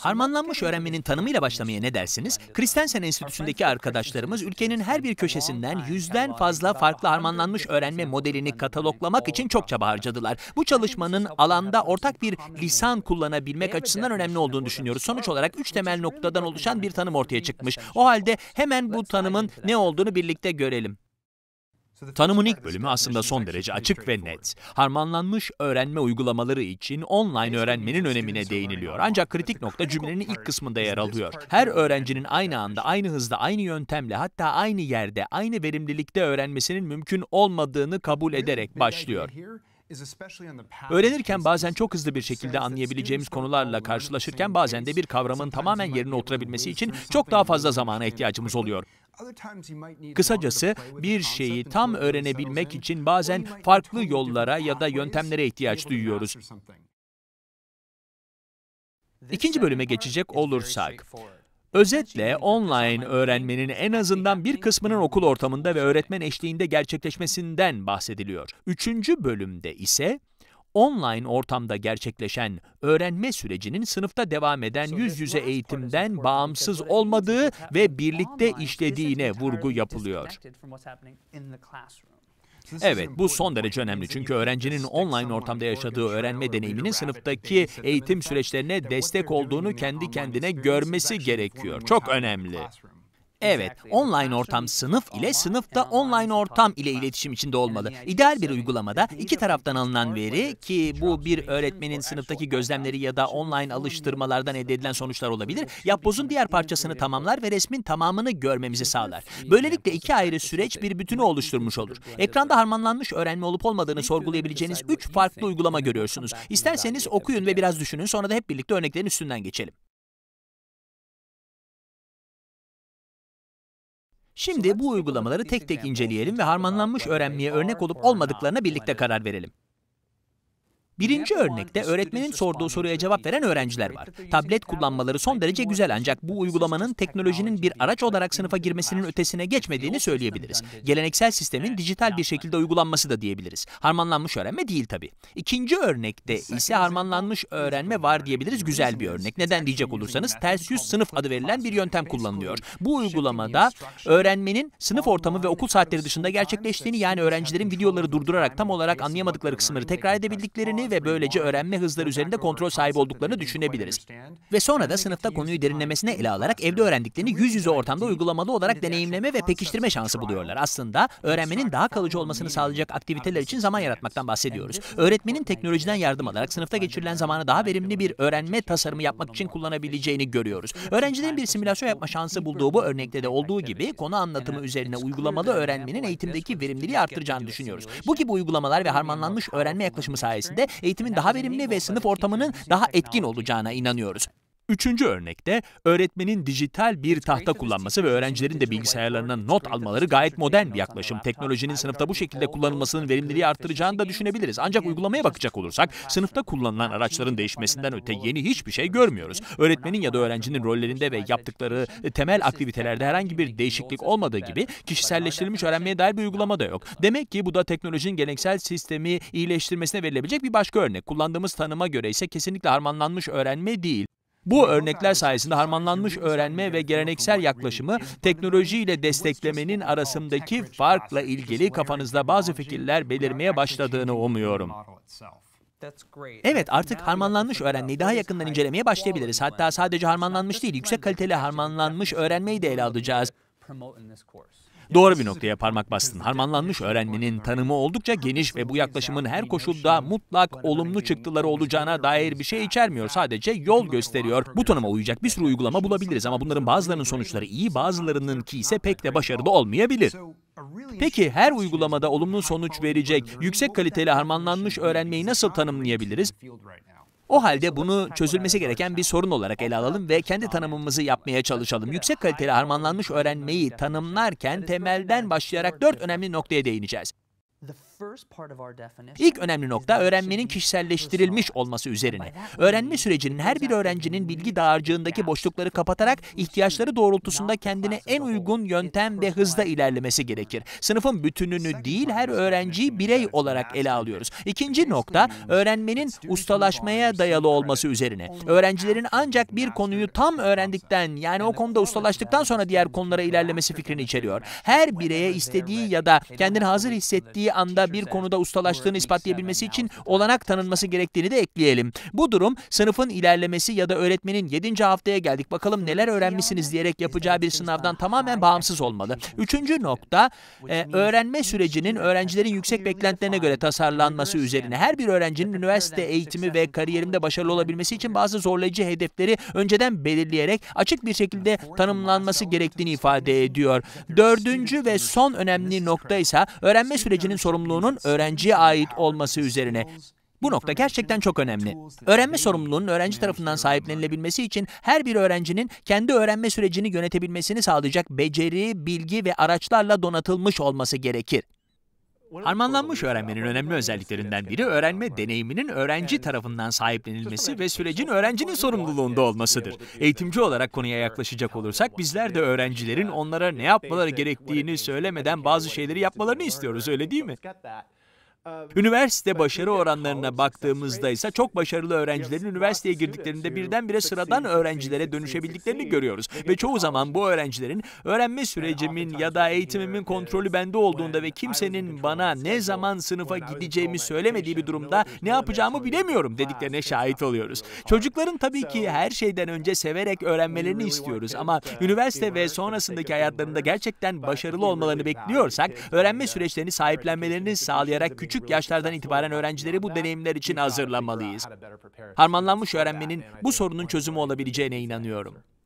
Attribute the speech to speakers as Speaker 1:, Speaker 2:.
Speaker 1: Harmanlanmış öğrenmenin tanımıyla başlamaya ne dersiniz? Kristensen Enstitüsü'ndeki arkadaşlarımız ülkenin her bir köşesinden yüzden fazla farklı harmanlanmış öğrenme modelini kataloglamak için çok çaba harcadılar. Bu çalışmanın alanda ortak bir lisan kullanabilmek açısından önemli olduğunu düşünüyoruz. Sonuç olarak üç temel noktadan oluşan bir tanım ortaya çıkmış. O halde hemen bu tanımın ne olduğunu birlikte görelim. Tanımın ilk bölümü aslında son derece açık ve net. Harmanlanmış öğrenme uygulamaları için online öğrenmenin önemine değiniliyor. Ancak kritik nokta cümlenin ilk kısmında yer alıyor. Her öğrencinin aynı anda, aynı hızda, aynı yöntemle, hatta aynı yerde, aynı verimlilikte öğrenmesinin mümkün olmadığını kabul ederek başlıyor. Öğrenirken bazen çok hızlı bir şekilde anlayabileceğimiz konularla karşılaşırken bazen de bir kavramın tamamen yerine oturabilmesi için çok daha fazla zamana ihtiyacımız oluyor. Kısacası bir şeyi tam öğrenebilmek için bazen farklı yollara ya da yöntemlere ihtiyaç duyuyoruz. İkinci bölüme geçecek olursak, Özetle online öğrenmenin en azından bir kısmının okul ortamında ve öğretmen eşliğinde gerçekleşmesinden bahsediliyor. Üçüncü bölümde ise online ortamda gerçekleşen öğrenme sürecinin sınıfta devam eden yüz yüze eğitimden bağımsız olmadığı ve birlikte işlediğine vurgu yapılıyor. Evet, bu son derece önemli çünkü öğrencinin online ortamda yaşadığı öğrenme deneyiminin sınıftaki eğitim süreçlerine destek olduğunu kendi kendine görmesi gerekiyor. Çok önemli. Evet, online ortam sınıf ile sınıfta online ortam ile iletişim içinde olmalı. İdeal bir uygulamada iki taraftan alınan veri ki bu bir öğretmenin sınıftaki gözlemleri ya da online alıştırmalardan elde edilen sonuçlar olabilir. Yapbozun diğer parçasını tamamlar ve resmin tamamını görmemizi sağlar. Böylelikle iki ayrı süreç bir bütünü oluşturmuş olur. Ekranda harmanlanmış öğrenme olup olmadığını sorgulayabileceğiniz üç farklı uygulama görüyorsunuz. İsterseniz okuyun ve biraz düşünün sonra da hep birlikte örneklerin üstünden geçelim. Şimdi bu uygulamaları tek tek inceleyelim ve harmanlanmış öğrenmeye örnek olup olmadıklarına birlikte karar verelim. Birinci örnekte öğretmenin sorduğu soruya cevap veren öğrenciler var. Tablet kullanmaları son derece güzel ancak bu uygulamanın teknolojinin bir araç olarak sınıfa girmesinin ötesine geçmediğini söyleyebiliriz. Geleneksel sistemin dijital bir şekilde uygulanması da diyebiliriz. Harmanlanmış öğrenme değil tabii. İkinci örnekte ise harmanlanmış öğrenme var diyebiliriz güzel bir örnek. Neden diyecek olursanız ters yüz sınıf adı verilen bir yöntem kullanılıyor. Bu uygulamada öğrenmenin sınıf ortamı ve okul saatleri dışında gerçekleştiğini yani öğrencilerin videoları durdurarak tam olarak anlayamadıkları kısımları tekrar edebildiklerini ve böylece öğrenme hızları üzerinde kontrol sahibi olduklarını düşünebiliriz. Ve sonra da sınıfta konuyu derinlemesine ele alarak evde öğrendiklerini yüz yüze ortamda uygulamalı olarak deneyimleme ve pekiştirme şansı buluyorlar. Aslında öğrenmenin daha kalıcı olmasını sağlayacak aktiviteler için zaman yaratmaktan bahsediyoruz. Öğretmenin teknolojiden yardım alarak sınıfta geçirilen zamanı daha verimli bir öğrenme tasarımı yapmak için kullanabileceğini görüyoruz. Öğrencilerin bir simülasyon yapma şansı bulduğu bu örnekte de olduğu gibi konu anlatımı üzerine uygulamalı öğrenmenin eğitimdeki verimliliği artıracağını düşünüyoruz. Bu gibi uygulamalar ve harmanlanmış öğrenme yaklaşımı sayesinde eğitimin daha verimli ve sınıf ortamının daha etkin olacağına inanıyoruz. Üçüncü örnekte öğretmenin dijital bir tahta kullanması ve öğrencilerin de bilgisayarlarına not almaları gayet modern bir yaklaşım. Teknolojinin sınıfta bu şekilde kullanılmasının verimliliği arttıracağını da düşünebiliriz. Ancak uygulamaya bakacak olursak sınıfta kullanılan araçların değişmesinden öte yeni hiçbir şey görmüyoruz. Öğretmenin ya da öğrencinin rollerinde ve yaptıkları temel aktivitelerde herhangi bir değişiklik olmadığı gibi kişiselleştirilmiş öğrenmeye dair bir uygulama da yok. Demek ki bu da teknolojinin geleneksel sistemi iyileştirmesine verilebilecek bir başka örnek. Kullandığımız tanıma göre ise kesinlikle harmanlanmış öğrenme değil. Bu örnekler sayesinde harmanlanmış öğrenme ve geleneksel yaklaşımı teknolojiyle desteklemenin arasındaki farkla ilgili kafanızda bazı fikirler belirmeye başladığını umuyorum. Evet artık harmanlanmış öğrenmeyi daha yakından incelemeye başlayabiliriz. Hatta sadece harmanlanmış değil, yüksek kaliteli harmanlanmış öğrenmeyi de ele alacağız. Doğru bir noktaya parmak bastın. Harmanlanmış öğrenmenin tanımı oldukça geniş ve bu yaklaşımın her koşulda mutlak olumlu çıktıları olacağına dair bir şey içermiyor. Sadece yol gösteriyor. Bu tanıma uyacak bir sürü uygulama bulabiliriz ama bunların bazılarının sonuçları iyi, bazılarının ki ise pek de başarılı olmayabilir. Peki her uygulamada olumlu sonuç verecek yüksek kaliteli harmanlanmış öğrenmeyi nasıl tanımlayabiliriz? O halde bunu çözülmesi gereken bir sorun olarak ele alalım ve kendi tanımımızı yapmaya çalışalım. Yüksek kaliteli harmanlanmış öğrenmeyi tanımlarken temelden başlayarak dört önemli noktaya değineceğiz. İlk önemli nokta öğrenmenin kişiselleştirilmiş olması üzerine. Öğrenme sürecinin her bir öğrencinin bilgi dağarcığındaki boşlukları kapatarak ihtiyaçları doğrultusunda kendine en uygun yöntem ve hızda ilerlemesi gerekir. Sınıfın bütününü değil her öğrenciyi birey olarak ele alıyoruz. İkinci nokta öğrenmenin ustalaşmaya dayalı olması üzerine. Öğrencilerin ancak bir konuyu tam öğrendikten yani o konuda ustalaştıktan sonra diğer konulara ilerlemesi fikrini içeriyor. Her bireye istediği ya da kendini hazır hissettiği anda bir konuda ustalaştığını ispatlayabilmesi için olanak tanınması gerektiğini de ekleyelim. Bu durum sınıfın ilerlemesi ya da öğretmenin 7. haftaya geldik bakalım neler öğrenmişsiniz diyerek yapacağı bir sınavdan tamamen bağımsız olmalı. Üçüncü nokta e, öğrenme sürecinin öğrencilerin yüksek beklentilerine göre tasarlanması üzerine. Her bir öğrencinin üniversite eğitimi ve kariyerinde başarılı olabilmesi için bazı zorlayıcı hedefleri önceden belirleyerek açık bir şekilde tanımlanması gerektiğini ifade ediyor. Dördüncü ve son önemli nokta ise öğrenme sürecinin sorumluluğunu sorumluluğunun öğrenciye ait olması üzerine. Bu nokta gerçekten çok önemli. Öğrenme sorumluluğunun öğrenci tarafından sahiplenilebilmesi için her bir öğrencinin kendi öğrenme sürecini yönetebilmesini sağlayacak beceri, bilgi ve araçlarla donatılmış olması gerekir. Harmanlanmış öğrenmenin önemli özelliklerinden biri öğrenme deneyiminin öğrenci tarafından sahiplenilmesi ve sürecin öğrencinin sorumluluğunda olmasıdır. Eğitimci olarak konuya yaklaşacak olursak bizler de öğrencilerin onlara ne yapmaları gerektiğini söylemeden bazı şeyleri yapmalarını istiyoruz öyle değil mi? Üniversite başarı oranlarına baktığımızda ise çok başarılı öğrencilerin üniversiteye girdiklerinde birdenbire sıradan öğrencilere dönüşebildiklerini görüyoruz. Ve çoğu zaman bu öğrencilerin öğrenme sürecimin ya da eğitimimin kontrolü bende olduğunda ve kimsenin bana ne zaman sınıfa gideceğimi söylemediği bir durumda ne yapacağımı bilemiyorum dediklerine şahit oluyoruz. Çocukların tabii ki her şeyden önce severek öğrenmelerini istiyoruz ama üniversite ve sonrasındaki hayatlarında gerçekten başarılı olmalarını bekliyorsak öğrenme süreçlerini sahiplenmelerini sağlayarak küçük küçük yaşlardan itibaren öğrencileri bu deneyimler için hazırlamalıyız. Harmanlanmış öğrenmenin bu sorunun çözümü olabileceğine inanıyorum.